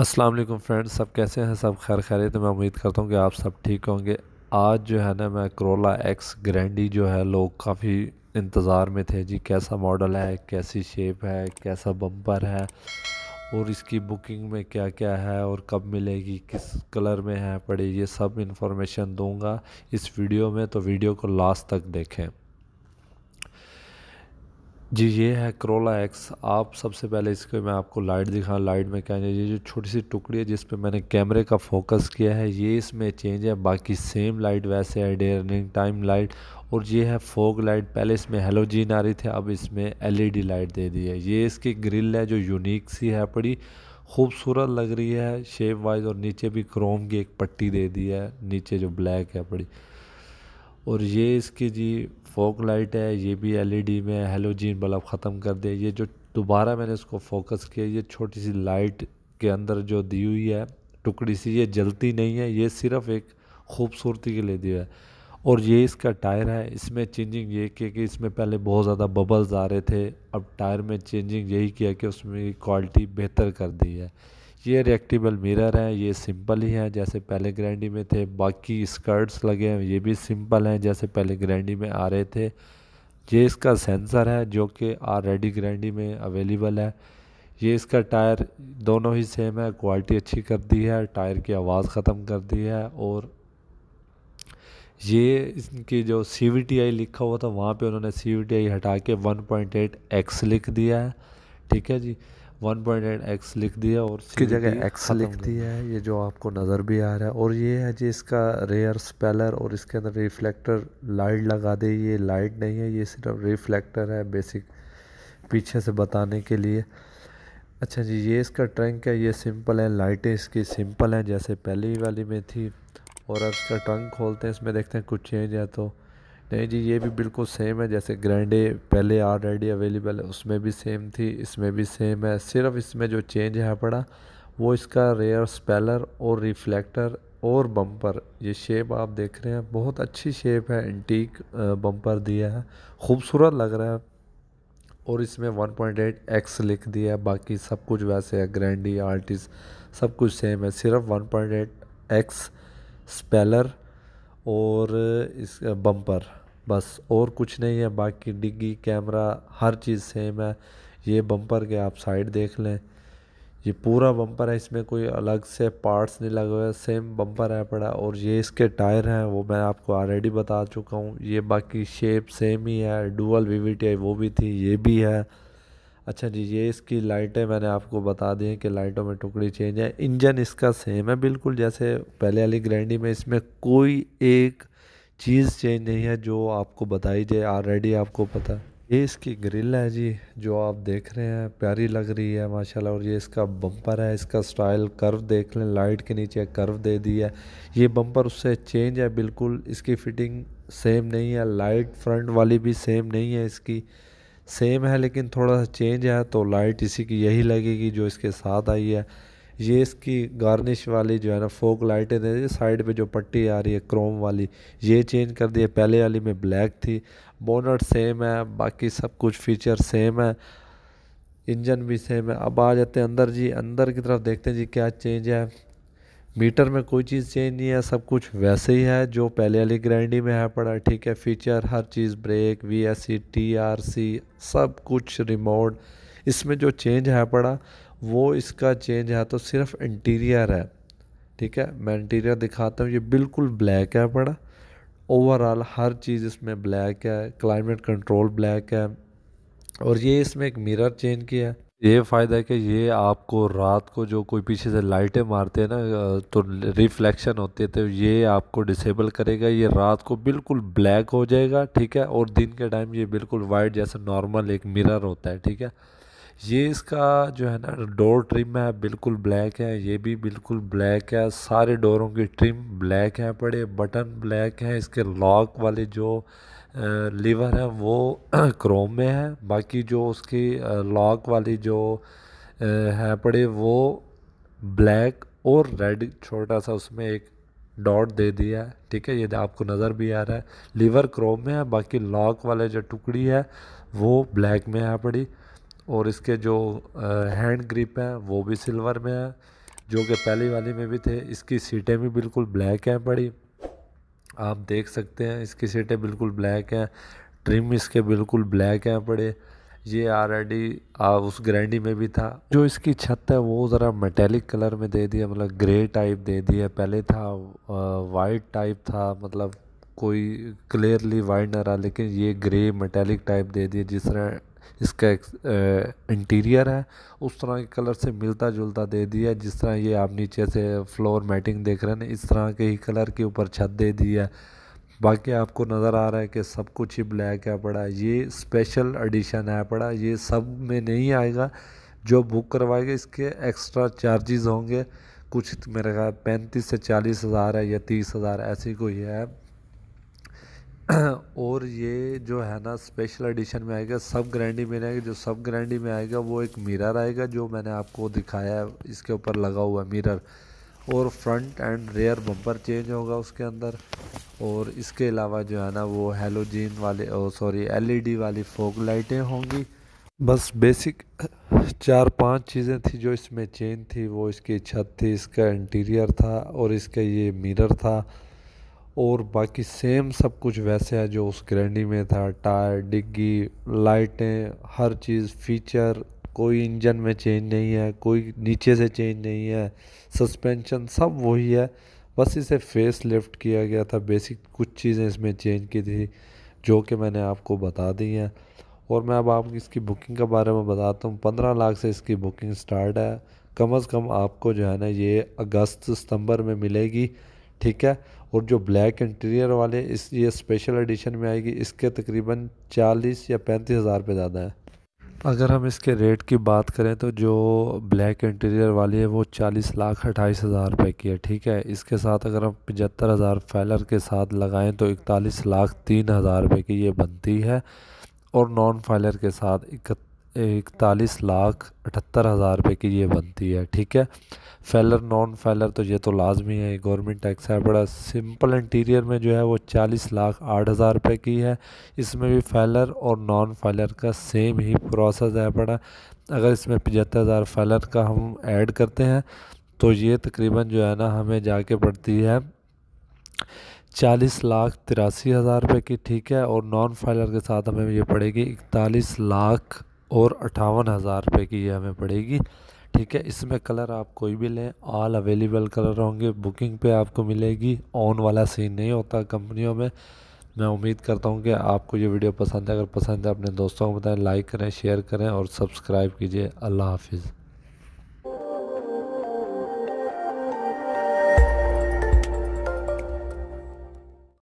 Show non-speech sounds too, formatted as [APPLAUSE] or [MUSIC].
अस्सलाम वालेकुम फ्रेंड्स सब कैसे हैं सब खैर खैरियत तो मैं उम्मीद करता हूँ कि आप सब ठीक होंगे आज जो है ना मैं करोला एक्स ग्रैंडी जो है लोग काफ़ी इंतज़ार में थे जी कैसा मॉडल है कैसी शेप है कैसा बम्पर है और इसकी बुकिंग में क्या क्या है और कब मिलेगी किस कलर में है पड़े ये सब इन्फॉर्मेशन दूँगा इस वीडियो में तो वीडियो को लास्ट तक देखें जी ये है करोला एक्स आप सबसे पहले इसके मैं आपको लाइट दिखा लाइट में क्या ये जो छोटी सी टुकड़ी है जिस पे मैंने कैमरे का फोकस किया है ये इसमें चेंज है बाकी सेम लाइट वैसे है डेयरिंग टाइम लाइट और ये है फोग लाइट पहले इसमें हेलोजीन आ रही थी अब इसमें एलईडी लाइट e दे दी है ये इसकी ग्रिल है जो यूनिक सी है बड़ी खूबसूरत लग रही है शेप वाइज और नीचे भी क्रोम की एक पट्टी दे दी है नीचे जो ब्लैक है बड़ी और ये इसकी जी फोक लाइट है ये भी एलईडी e में हेलोजीन बल्ब ख़त्म कर दे ये जो दोबारा मैंने इसको फोकस किया ये छोटी सी लाइट के अंदर जो दी हुई है टुकड़ी सी ये जलती नहीं है ये सिर्फ एक खूबसूरती के लिए दी है और ये इसका टायर है इसमें चेंजिंग ये किया कि इसमें पहले बहुत ज़्यादा बबल्स आ रहे थे अब टायर में चेंजिंग यही किया कि उसमें क्वालिटी बेहतर कर दी है ये रिएक्टिबल मिरर हैं ये सिंपल ही हैं जैसे पहले ग्रैंडी में थे बाकी स्कर्ट्स लगे हैं ये भी सिंपल हैं जैसे पहले ग्रैंडी में आ रहे थे ये इसका सेंसर है जो कि ऑलरेडी ग्रैंडी में अवेलेबल है ये इसका टायर दोनों ही सेम है क्वालिटी अच्छी कर दी है टायर की आवाज़ ख़त्म कर दी है और ये इनकी जो सी वी टी आई लिखा हुआ था वहाँ पे उन्होंने सी वी टी आई हटा के वन पॉइंट एट एक्स लिख दिया है ठीक है जी वन पॉइंट एट एक्स लिख दिया और उसकी जगह एक्स लिख दिया है ये जो आपको नज़र भी आ रहा है और ये है जी इसका रेयर स्पेलर और इसके अंदर रिफ्लेक्टर लाइट लगा दे ये लाइट नहीं है ये सिर्फ रिफ्लेक्टर है बेसिक पीछे से बताने के लिए अच्छा जी ये इसका ट्रंक है ये सिंपल है लाइटें इसकी सिंपल हैं जैसे पहली वाली में थी और अब इसका ट्रंक खोलते हैं इसमें देखते हैं कुछ चेंज है तो नहीं जी ये भी बिल्कुल सेम है जैसे ग्रैंडे पहले ऑलरेडी अवेलेबल है उसमें भी सेम थी इसमें भी सेम है सिर्फ इसमें जो चेंज है पड़ा वो इसका रेयर स्पेलर और रिफ्लेक्टर और बम्पर ये शेप आप देख रहे हैं बहुत अच्छी शेप है एंटीक बम्पर दिया है खूबसूरत लग रहा है और इसमें 1.8 एक्स लिख दिया है बाकी सब कुछ वैसे है ग्रैंडी आर्टिस सब कुछ सेम है सिर्फ 1.8 एक्स स्पेलर और इस बम्पर बस और कुछ नहीं है बाकी डिग्गी कैमरा हर चीज़ सेम है ये बम्पर के आप साइड देख लें ये पूरा बम्पर है इसमें कोई अलग से पार्ट्स नहीं लगे हुए सेम बम्पर है पड़ा और ये इसके टायर हैं वो मैं आपको ऑलरेडी बता चुका हूँ ये बाकी शेप सेम ही है डुअल वी वो भी थी ये भी है अच्छा जी ये इसकी लाइटें मैंने आपको बता दी हैं कि लाइटों में टुकड़ी चेंज है इंजन इसका सेम है बिल्कुल जैसे पहले वाली ग्रैंडी में इसमें कोई एक चीज़ चेंज नहीं है जो आपको बताई जाए ऑलरेडी आपको पता ये इसकी ग्रिल है जी जो आप देख रहे हैं प्यारी लग रही है माशाल्लाह और ये इसका बम्पर है इसका स्टाइल कर्व देख लें लाइट के नीचे कर्व दे दी है ये बम्पर उससे चेंज है बिल्कुल इसकी फिटिंग सेम नहीं है लाइट फ्रंट वाली भी सेम नहीं है इसकी सेम है लेकिन थोड़ा सा चेंज है तो लाइट इसी की यही लगेगी जो इसके साथ आई है ये इसकी गार्निश वाली जो है ना फोक लाइटें दी साइड पे जो पट्टी आ रही है क्रोम वाली ये चेंज कर दी है पहले वाली में ब्लैक थी बोनट सेम है बाकी सब कुछ फीचर सेम है इंजन भी सेम है अब आ जाते हैं अंदर जी अंदर की तरफ देखते हैं जी क्या चेंज है मीटर में कोई चीज़ चेंज नहीं है सब कुछ वैसे ही है जो पहले वाली ग्रैंडी में है पड़ा ठीक है फीचर हर चीज़ brake V S C T R C सब कुछ रिमोट इसमें जो चेंज है पड़ा वो इसका चेंज है तो सिर्फ इंटीरियर है ठीक है मैं इंटीरियर दिखाता हूँ ये बिल्कुल ब्लैक है पड़ा ओवरऑल हर चीज़ इसमें ब्लैक है क्लाइमेट कंट्रोल ब्लैक है और ये इसमें एक मिरर चेंज किया है ये फ़ायदा है कि ये आपको रात को जो कोई पीछे से लाइटें मारते हैं ना तो रिफ्लेक्शन होते हैं तो ये आपको डिसेबल करेगा ये रात को बिल्कुल ब्लैक हो जाएगा ठीक है और दिन के टाइम ये बिल्कुल वाइट जैसा नॉर्मल एक मिरर होता है ठीक है ये इसका जो है ना डोर ट्रिम है बिल्कुल ब्लैक है ये भी बिल्कुल ब्लैक है सारे डोरों की ट्रिम ब्लैक हैं पड़े बटन ब्लैक हैं इसके लॉक वाले जो लीवर है वो [CLEARS THROAT] क्रोम में है बाकी जो उसकी लॉक वाली जो है पड़े वो ब्लैक और रेड छोटा सा उसमें एक डॉट दे दिया है ठीक है ये आपको नज़र भी आ रहा है लीवर क्रोम में है बाकी लॉक वाले जो टुकड़ी है वो ब्लैक में है पड़ी और इसके जो हैंड ग्रिप है वो भी सिल्वर में है जो कि पहली वाली में भी थे इसकी सीटें भी बिल्कुल ब्लैक हैं पड़ी आप देख सकते हैं इसकी सीटें बिल्कुल ब्लैक हैं ट्रिम इसके बिल्कुल ब्लैक हैं बड़े ये आर ऑलरेडी उस ग्रैंडी में भी था जो इसकी छत है वो ज़रा मेटेलिक कलर में दे दिया मतलब ग्रे टाइप दे दिया पहले था वाइट टाइप था मतलब कोई क्लियरली वाइट ना रहा लेकिन ये ग्रे मेटेलिक टाइप दे दिया जिस तरह इसका इंटीरियर है उस तरह के कलर से मिलता जुलता दे दिया जिस तरह ये आप नीचे से फ्लोर मैटिंग देख रहे हैं इस तरह के ही कलर के ऊपर छत दे दी है बाकी आपको नज़र आ रहा है कि सब कुछ ही ब्लैक है पड़ा ये स्पेशल एडिशन है पड़ा ये सब में नहीं आएगा जो बुक करवाएगा इसके एक्स्ट्रा चार्जेस होंगे कुछ मेरे ख्याल पैंतीस से चालीस हज़ार है या तीस हज़ार ऐसी कोई है [CLEARS THROAT] और ये जो है ना स्पेशल एडिशन में आएगा सब ग्रैंडी में आएगा जो सब ग्रैंडी में आएगा वो एक मिरर आएगा जो मैंने आपको दिखाया है इसके ऊपर लगा हुआ मिरर और front end rear bumper change होगा उसके अंदर और इसके अलावा जो है ना वो हेलोजीन वाले सॉरी एलईडी e वाली फोक लाइटें होंगी बस बेसिक [CLEARS THROAT] चार पांच चीज़ें थी जो इसमें चेन थी वो इसकी छत थी इसका इंटीरियर था और इसका ये मिरर था और बाकी सेम सब कुछ वैसे है जो उस ग्रैंडी में था टायर डिग्गी लाइटें हर चीज़ फीचर कोई इंजन में चेंज नहीं है कोई नीचे से चेंज नहीं है सस्पेंशन सब वही है बस इसे फेस लिफ्ट किया गया था बेसिक कुछ चीज़ें इसमें चेंज की थी जो कि मैंने आपको बता दी हैं और मैं अब आपकी इसकी बुकिंग के बारे में बताता हूँ पंद्रह लाख से इसकी बुकिंग स्टार्ट है कम अज़ कम आपको जो है ना ये अगस्त सितंबर में मिलेगी ठीक है और जो ब्लैक इंटीरियर वाले इस ये स्पेशल एडिशन में आएगी इसके तकरीबन चालीस या पैंतीस हज़ार रुपये ज़्यादा है अगर हम इसके रेट की बात करें तो जो ब्लैक इंटीरियर वाली है वो चालीस लाख अट्ठाईस हज़ार रुपये की है ठीक है इसके साथ अगर हम पचहत्तर हज़ार फैलर के साथ लगाएं तो इकतालीस लाख तीन हज़ार रुपये की ये बनती है और नॉन फाइलर के साथ इकत इकतालीस लाख अठहत्तर हज़ार रुपये की ये बनती है ठीक है फेलर नॉन फेलर तो ये तो लाजमी है गवर्नमेंट टैक्स है बड़ा सिंपल इंटीरियर में जो है वो चालीस लाख आठ हज़ार रुपये की है इसमें भी फेलर और नॉन फेलर का सेम ही प्रोसेस है बड़ा अगर इसमें पचहत्तर हज़ार फेलर का हम ऐड करते हैं तो ये तकरीबन जो है ना हमें जाके पड़ती है चालीस लाख तिरासी हज़ार रुपये की ठीक है और नॉन फाइलर के साथ हमें ये पड़ेगी इकतालीस लाख और अट्ठावन हज़ार रुपये की ये हमें पड़ेगी ठीक है इसमें कलर आप कोई भी लें ऑल अवेलेबल कलर होंगे बुकिंग पे आपको मिलेगी ऑन वाला सीन नहीं होता कंपनियों में मैं उम्मीद करता हूँ कि आपको ये वीडियो पसंद है अगर पसंद है अपने दोस्तों को बताएं लाइक करें शेयर करें और सब्सक्राइब कीजिए अल्लाह हाफिज़